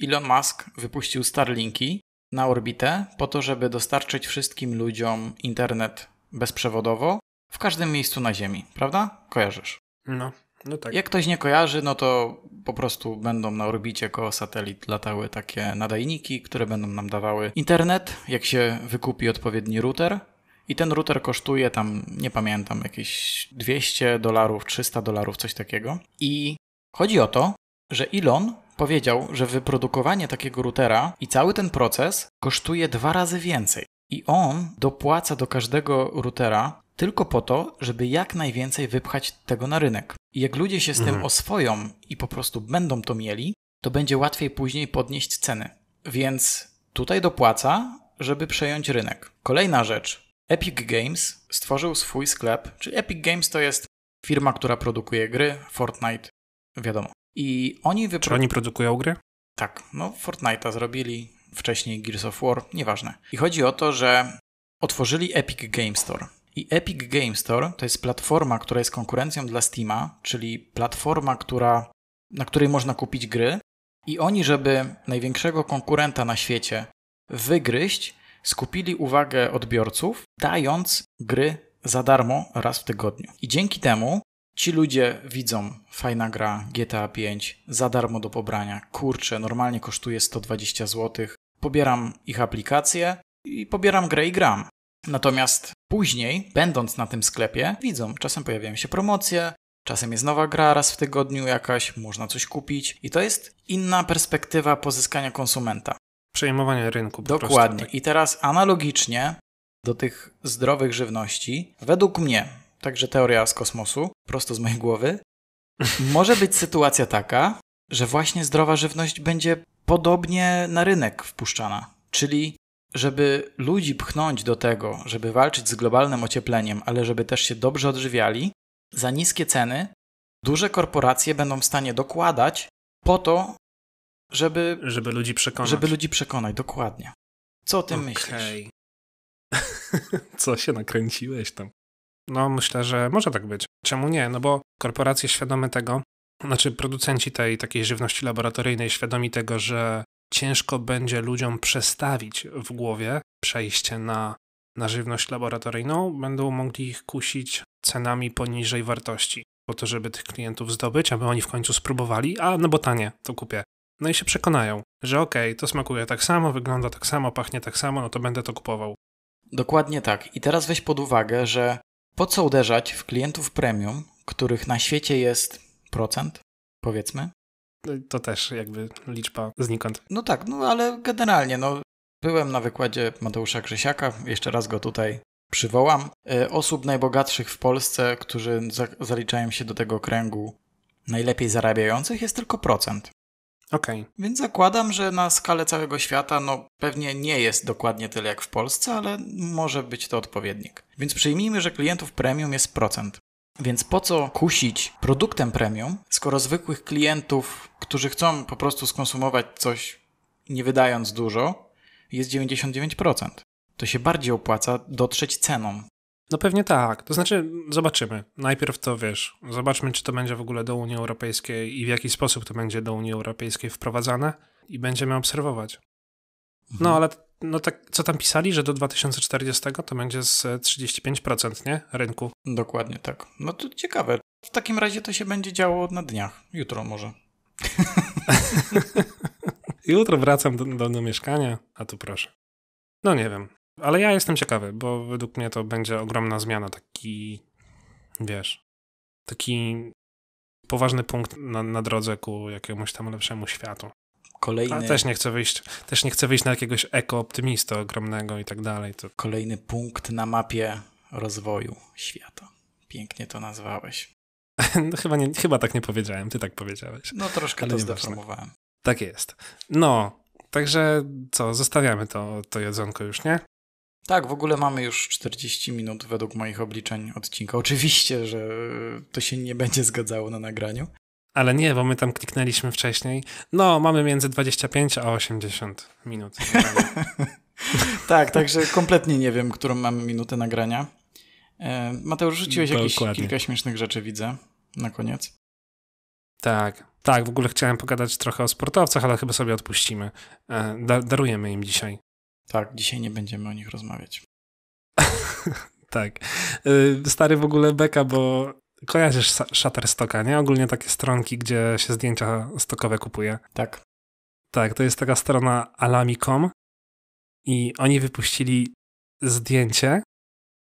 Elon Musk wypuścił Starlinki na orbitę po to, żeby dostarczyć wszystkim ludziom internet bezprzewodowo w każdym miejscu na Ziemi, prawda? Kojarzysz? No. No tak. Jak ktoś nie kojarzy, no to po prostu będą na orbicie koło satelit latały takie nadajniki, które będą nam dawały internet, jak się wykupi odpowiedni router. I ten router kosztuje tam, nie pamiętam, jakieś 200 dolarów, 300 dolarów, coś takiego. I chodzi o to, że Elon powiedział, że wyprodukowanie takiego routera i cały ten proces kosztuje dwa razy więcej. I on dopłaca do każdego routera tylko po to, żeby jak najwięcej wypchać tego na rynek. I jak ludzie się z mhm. tym oswoją i po prostu będą to mieli, to będzie łatwiej później podnieść ceny. Więc tutaj dopłaca, żeby przejąć rynek. Kolejna rzecz. Epic Games stworzył swój sklep, czyli Epic Games to jest firma, która produkuje gry, Fortnite, wiadomo. I oni wypro... Czy oni produkują gry? Tak, no Fortnite'a zrobili, wcześniej Gears of War, nieważne. I chodzi o to, że otworzyli Epic Game Store. I Epic Game Store to jest platforma, która jest konkurencją dla Steama, czyli platforma, która, na której można kupić gry. I oni, żeby największego konkurenta na świecie wygryźć, skupili uwagę odbiorców, dając gry za darmo raz w tygodniu. I dzięki temu ci ludzie widzą fajna gra GTA 5 za darmo do pobrania. Kurczę, normalnie kosztuje 120 zł. Pobieram ich aplikację i pobieram grę i gram. Natomiast później, będąc na tym sklepie, widzą, czasem pojawiają się promocje, czasem jest nowa gra raz w tygodniu jakaś, można coś kupić i to jest inna perspektywa pozyskania konsumenta. Przejmowanie rynku. Po Dokładnie. Prostu. Tak. I teraz analogicznie do tych zdrowych żywności, według mnie, także teoria z kosmosu, prosto z mojej głowy, może być sytuacja taka, że właśnie zdrowa żywność będzie podobnie na rynek wpuszczana. Czyli żeby ludzi pchnąć do tego, żeby walczyć z globalnym ociepleniem, ale żeby też się dobrze odżywiali, za niskie ceny duże korporacje będą w stanie dokładać po to, żeby, żeby ludzi przekonać. Żeby ludzi przekonać, dokładnie. Co o tym okay. myślisz? Co się nakręciłeś tam? No, myślę, że może tak być. Czemu nie? No bo korporacje świadome tego, znaczy producenci tej takiej żywności laboratoryjnej świadomi tego, że ciężko będzie ludziom przestawić w głowie przejście na, na żywność laboratoryjną, będą mogli ich kusić cenami poniżej wartości, po to, żeby tych klientów zdobyć, aby oni w końcu spróbowali, a no bo tanie, to kupię. No i się przekonają, że okej, okay, to smakuje tak samo, wygląda tak samo, pachnie tak samo, no to będę to kupował. Dokładnie tak. I teraz weź pod uwagę, że po co uderzać w klientów premium, których na świecie jest procent, powiedzmy, to też jakby liczba znikąd. No tak, no ale generalnie, no byłem na wykładzie Mateusza Krzysiaka, jeszcze raz go tutaj przywołam, e, osób najbogatszych w Polsce, którzy zaliczają się do tego kręgu najlepiej zarabiających, jest tylko procent. Okej. Okay. Więc zakładam, że na skalę całego świata, no pewnie nie jest dokładnie tyle jak w Polsce, ale może być to odpowiednik. Więc przyjmijmy, że klientów premium jest procent. Więc po co kusić produktem premium, skoro zwykłych klientów, którzy chcą po prostu skonsumować coś nie wydając dużo, jest 99%. To się bardziej opłaca dotrzeć ceną. No pewnie tak. To znaczy, zobaczymy. Najpierw to wiesz, zobaczmy, czy to będzie w ogóle do Unii Europejskiej i w jaki sposób to będzie do Unii Europejskiej wprowadzane i będziemy obserwować. No mhm. ale no tak, co tam pisali, że do 2040 to będzie z 35%, nie? Rynku. Dokładnie tak. No to ciekawe. W takim razie to się będzie działo na dniach. Jutro może. Jutro wracam do, do, do mieszkania, a tu proszę. No nie wiem. Ale ja jestem ciekawy, bo według mnie to będzie ogromna zmiana. Taki, wiesz, taki poważny punkt na, na drodze ku jakiemuś tam lepszemu światu. Kolejny... A też nie chcę wyjść, też nie chcę wyjść na jakiegoś ekooptymista ogromnego i tak dalej. To... Kolejny punkt na mapie rozwoju świata. Pięknie to nazwałeś. no, chyba, nie, chyba tak nie powiedziałem, ty tak powiedziałeś. No troszkę Ale to zdeformowałem. Tak jest. No, także co, zostawiamy to, to jedzonko już, nie? Tak, w ogóle mamy już 40 minut według moich obliczeń odcinka. Oczywiście, że to się nie będzie zgadzało na nagraniu. Ale nie, bo my tam kliknęliśmy wcześniej. No, mamy między 25 a 80 minut. tak, także kompletnie nie wiem, którą mamy minutę nagrania. E, Mateusz, rzuciłeś jakieś kilka śmiesznych rzeczy, widzę, na koniec. Tak, tak, w ogóle chciałem pogadać trochę o sportowcach, ale chyba sobie odpuścimy. E, darujemy im dzisiaj. Tak, dzisiaj nie będziemy o nich rozmawiać. tak. E, stary w ogóle beka, bo Kojarzysz Shutterstocka, nie? Ogólnie takie stronki, gdzie się zdjęcia stokowe kupuje. Tak. Tak, to jest taka strona alami.com i oni wypuścili zdjęcie,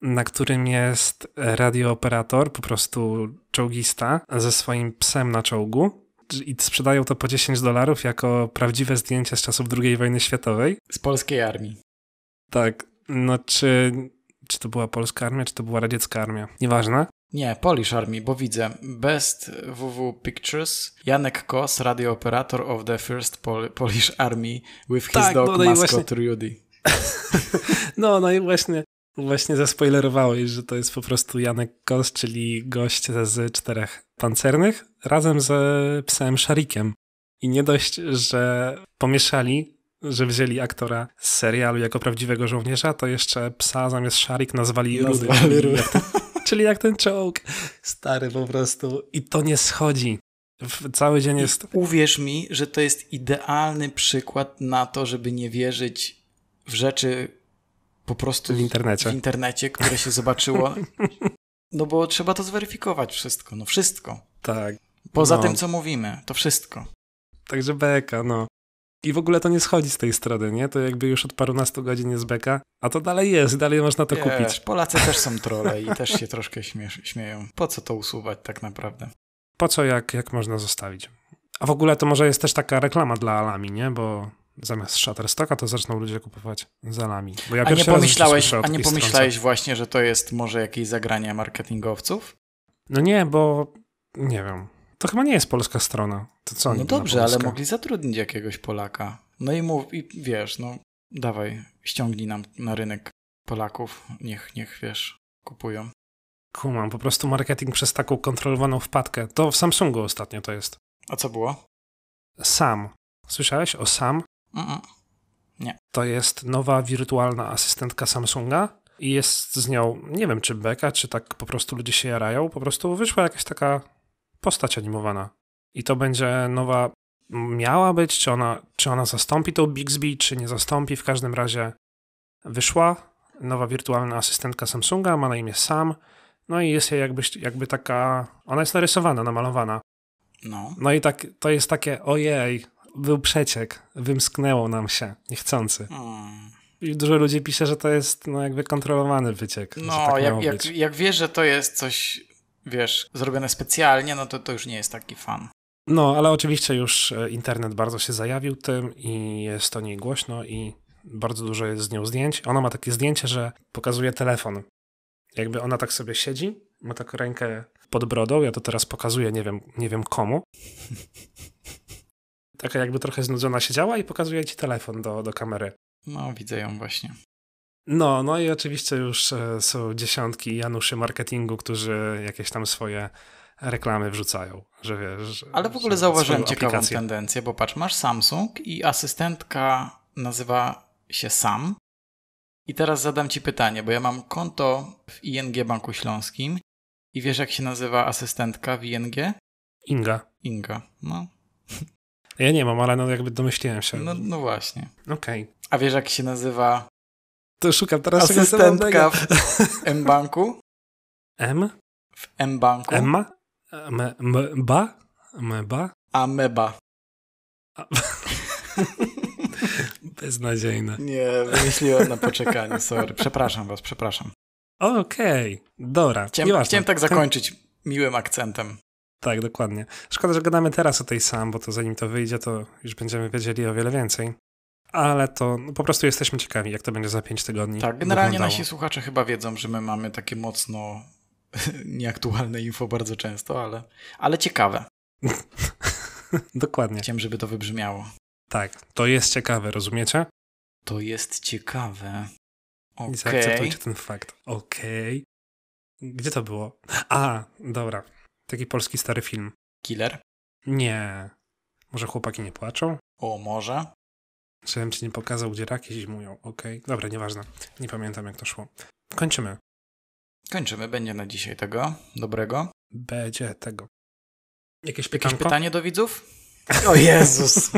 na którym jest radiooperator, po prostu czołgista, ze swoim psem na czołgu. I sprzedają to po 10 dolarów jako prawdziwe zdjęcie z czasów II wojny światowej. Z polskiej armii. Tak. No czy, czy to była polska armia, czy to była radziecka armia? Nieważne. Nie, Polish Army, bo widzę. Best WW Pictures, Janek Kos, radio operator of the first Pol Polish Army with tak, his no, dog no, no mascot Rudy. no, no i właśnie, właśnie zaspoilerowałeś, że to jest po prostu Janek Kos, czyli gość z czterech pancernych razem z psem Szarikiem. I nie dość, że pomieszali, że wzięli aktora z serialu jako prawdziwego żołnierza, to jeszcze psa zamiast Szarik nazwali, nazwali Rudy. Rudy. czyli jak ten czołg. Stary po prostu. I to nie schodzi. Cały dzień jest... uwierz mi, że to jest idealny przykład na to, żeby nie wierzyć w rzeczy po prostu... W internecie. W internecie, które się zobaczyło. No bo trzeba to zweryfikować wszystko, no wszystko. Tak. Poza no. tym, co mówimy, to wszystko. Także beka, no. I w ogóle to nie schodzi z tej strony, nie? To jakby już od parunastu godzin jest beka, a to dalej jest, dalej można to Wiesz, kupić. Polacy też są trole i też się troszkę śmiesz, śmieją. Po co to usuwać tak naprawdę? Po co, jak, jak można zostawić? A w ogóle to może jest też taka reklama dla Alami, nie? Bo zamiast Shutterstocka to zaczną ludzie kupować zalami. Bo ja a nie pomyślałeś, a nie pomyślałeś właśnie, że to jest może jakieś zagranie marketingowców? No nie, bo nie wiem. To chyba nie jest polska strona. To co oni No dobrze, ale mogli zatrudnić jakiegoś Polaka. No i, mów, i wiesz, no dawaj, ściągnij nam na rynek Polaków, niech, niech wiesz, kupują. Kumam, po prostu marketing przez taką kontrolowaną wpadkę. To w Samsungu ostatnio to jest. A co było? Sam. Słyszałeś o Sam? Mm -mm. Nie. To jest nowa wirtualna asystentka Samsunga i jest z nią, nie wiem czy beka, czy tak po prostu ludzie się jarają, po prostu wyszła jakaś taka postać animowana. I to będzie nowa, miała być, czy ona, czy ona zastąpi tą Bixby, czy nie zastąpi. W każdym razie wyszła nowa wirtualna asystentka Samsunga, ma na imię Sam. No i jest jej jakby, jakby taka, ona jest narysowana, namalowana. No. no i tak, to jest takie, ojej, był przeciek, wymsknęło nam się, niechcący. I dużo ludzi pisze, że to jest no, jakby kontrolowany wyciek. No, tak jak, jak, jak wiesz, że to jest coś wiesz, zrobione specjalnie, no to to już nie jest taki fan. No, ale oczywiście już e, internet bardzo się zajawił tym i jest o niej głośno i bardzo dużo jest z nią zdjęć. Ona ma takie zdjęcie, że pokazuje telefon. Jakby ona tak sobie siedzi, ma tak rękę pod brodą, ja to teraz pokazuję, nie wiem, nie wiem komu. Taka jakby trochę znudzona siedziała i pokazuje ci telefon do, do kamery. No, widzę ją właśnie. No, no i oczywiście już e, są dziesiątki Januszy marketingu, którzy jakieś tam swoje reklamy wrzucają, że wiesz. Ale w ogóle zauważyłem ciekawą aplikację. tendencję, bo patrz, masz Samsung i asystentka nazywa się Sam. I teraz zadam ci pytanie, bo ja mam konto w ING Banku Śląskim i wiesz jak się nazywa asystentka w ING? Inga. Inga, no. Ja nie mam, ale no jakby domyśliłem się. No, no właśnie. Okej. Okay. A wiesz jak się nazywa to szukam teraz Asystentka w M-Banku. M? W M-Banku. Emma? Mba? Meba? Ameba. A... Beznadziejne. Nie, wymyśliłem na poczekanie, sorry. Przepraszam was, przepraszam. Okej, okay. dobra. Chciałem, chciałem tak zakończyć miłym akcentem. Tak, dokładnie. Szkoda, że gadamy teraz o tej sam, bo to zanim to wyjdzie, to już będziemy wiedzieli o wiele więcej ale to no, po prostu jesteśmy ciekawi, jak to będzie za 5 tygodni. Tak, generalnie wyglądało. nasi słuchacze chyba wiedzą, że my mamy takie mocno nieaktualne info bardzo często, ale, ale ciekawe. Dokładnie. Chciałem, żeby to wybrzmiało. Tak, to jest ciekawe, rozumiecie? To jest ciekawe. Okay. I zaakceptujcie ten fakt. Okej. Okay. Gdzie to było? A, dobra. Taki polski stary film. Killer? Nie. Może chłopaki nie płaczą? O, może. Żebym ci nie pokazał, gdzie raki zimują. Okej, okay. dobra, nieważne. Nie pamiętam, jak to szło. Kończymy. Kończymy. Będzie na dzisiaj tego dobrego. Będzie tego. Jakieś, Jakieś pytanie do widzów? O Jezus!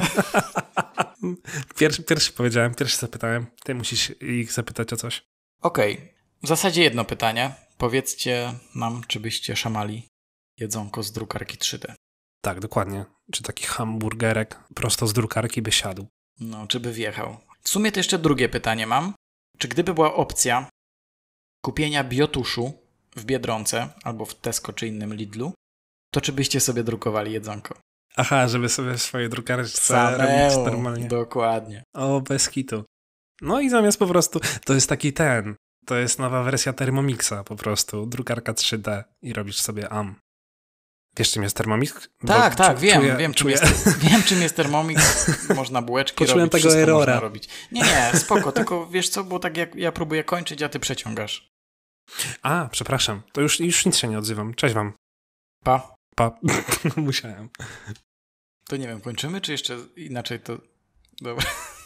pierwszy, pierwszy powiedziałem, pierwszy zapytałem. Ty musisz ich zapytać o coś. Okej. Okay. W zasadzie jedno pytanie. Powiedzcie nam, czy byście szamali jedzonko z drukarki 3D. Tak, dokładnie. Czy taki hamburgerek prosto z drukarki by siadł? No, czy by wjechał? W sumie to jeszcze drugie pytanie mam. Czy gdyby była opcja kupienia biotuszu w Biedronce albo w Tesco czy innym Lidlu, to czy byście sobie drukowali jedzonko? Aha, żeby sobie w swojej drukarce robić normalnie. Dokładnie. O, bez kitu. No i zamiast po prostu, to jest taki ten, to jest nowa wersja Thermomixa po prostu, drukarka 3D i robisz sobie am. Wiesz, czym jest termomix? tak, tak, czu, wiem, czuję, wiem, czym jest, wiem, czym jest Thermomix. Można bułeczki Poczułem robić, tego errora. robić. Nie, nie, spoko, tylko wiesz co, bo tak jak ja próbuję kończyć, a ty przeciągasz. A, przepraszam, to już, już nic się nie odzywam. Cześć wam. Pa. Pa. Musiałem. To nie wiem, kończymy, czy jeszcze inaczej to... Dobra.